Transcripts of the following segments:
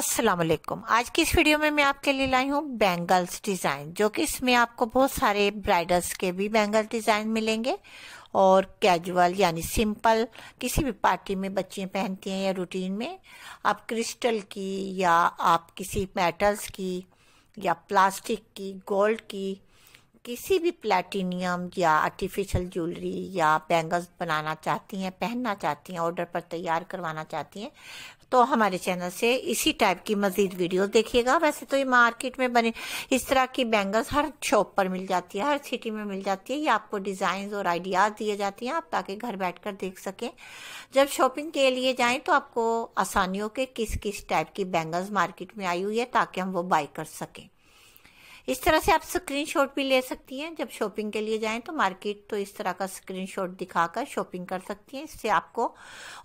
अस्सलाम वालेकुम आज की इस वीडियो में मैं आपके लिए लाई हूँ बैंगल्स डिज़ाइन जो कि इसमें आपको बहुत सारे ब्राइडल्स के भी बैंगल डिज़ाइन मिलेंगे और कैजुअल यानी सिंपल किसी भी पार्टी में बच्चियाँ पहनती हैं या रूटीन में आप क्रिस्टल की या आप किसी मेटल्स की या प्लास्टिक की गोल्ड की किसी भी प्लेटिनियम या आर्टिफिशियल ज्वेलरी या बैंगल्स बनाना चाहती हैं पहनना चाहती हैं ऑर्डर पर तैयार करवाना चाहती हैं तो हमारे चैनल से इसी टाइप की मजीद वीडियो देखिएगा वैसे तो ये मार्केट में बने इस तरह की बैंगल्स हर शॉप पर मिल जाती है हर सिटी में मिल जाती है ये आपको डिज़ाइन और आइडियाज़ दिए जाती हैं आप ताकि घर बैठकर देख सकें जब शॉपिंग के लिए जाएं तो आपको आसानियों के किस किस टाइप की बैंगल्स मार्केट में आई हुई है ताकि हम वो बाय कर सकें इस तरह से आप स्क्रीनशॉट भी ले सकती हैं जब शॉपिंग के लिए जाएं तो मार्केट तो इस तरह का स्क्रीनशॉट दिखाकर शॉपिंग कर सकती हैं इससे आपको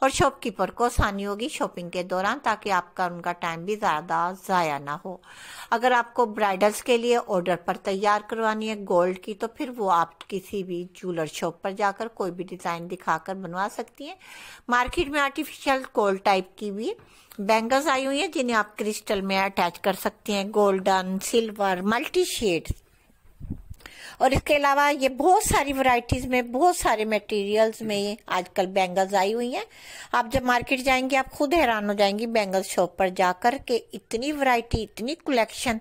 और शॉपकीपर को आसानी होगी शॉपिंग के दौरान ताकि आपका उनका टाइम भी ज़्यादा ज़ाया ना हो अगर आपको ब्राइडल्स के लिए ऑर्डर पर तैयार करवानी है गोल्ड की तो फिर वो आप किसी भी ज्वेलर शॉप पर जाकर कोई भी डिज़ाइन दिखाकर बनवा सकती हैं मार्केट में आर्टिफिशियल गोल्ड टाइप की भी बैंगल्स आई हुई हैं जिन्हें आप क्रिस्टल में अटैच कर सकती हैं गोल्डन सिल्वर मल्टी multi-shades और इसके अलावा ये बहुत सारी वैरायटीज में बहुत सारे मटेरियल्स में आजकल बैंगल्स आई हुई हैं आप जब मार्केट जाएंगे आप खुद हैरान हो जाएंगे बैंगल्स शॉप पर जाकर के इतनी वैरायटी इतनी कलेक्शन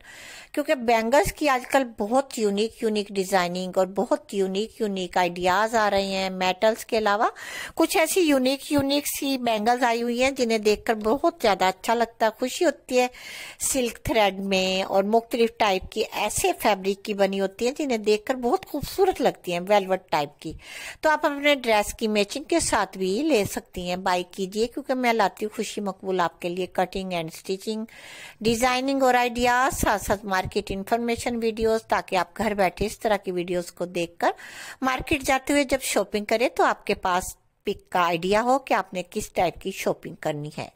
क्योंकि बैंगल्स की आजकल बहुत यूनिक यूनिक डिजाइनिंग और बहुत यूनिक यूनिक आइडियाज आ रहे हैं मेटल्स के अलावा कुछ ऐसी यूनिक यूनिक सी बैंगल्स आई हुई हैं जिन्हें देखकर बहुत ज्यादा अच्छा लगता है खुशी होती है सिल्क थ्रेड में और मुख्तलिफ टाइप की ऐसे फैब्रिक की बनी होती है जिन्हें देख देखकर बहुत खूबसूरत लगती हैं वेलवेट टाइप की तो आप अपने ड्रेस की मैचिंग के साथ भी ले सकती हैं बाई कीजिए क्योंकि मैं लाती हूँ खुशी मकबूल आपके लिए कटिंग एंड स्टिचिंग डिज़ाइनिंग और आइडियाज साथ साथ मार्केट इन्फॉर्मेशन वीडियोस ताकि आप घर बैठे इस तरह की वीडियोस को देखकर मार्केट जाते हुए जब शॉपिंग करें तो आपके पास पिक का आइडिया हो कि आपने किस टाइप की शॉपिंग करनी है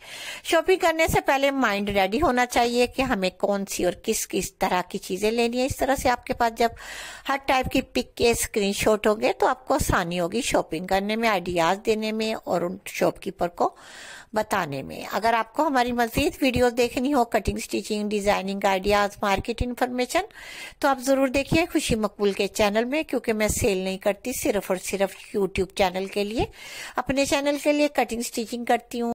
शॉपिंग करने से पहले माइंड रेडी होना चाहिए कि हमें कौन सी और किस किस तरह की चीज़ें लेनी है इस तरह से आपके पास जब हर टाइप की पिक के स्क्रीनशॉट होंगे तो आपको आसानी होगी शॉपिंग करने में आइडियाज़ देने में और उन शॉपकीपर को बताने में अगर आपको हमारी मजीद वीडियो देखनी हो cutting stitching designing ideas market information तो आप ज़रूर देखिए खुशी मकबूल के चैनल में क्योंकि मैं सेल नहीं करती सिर्फ और सिर्फ यूट्यूब चैनल के लिए अपने चैनल के लिए कटिंग स्टिचिंग करती हूँ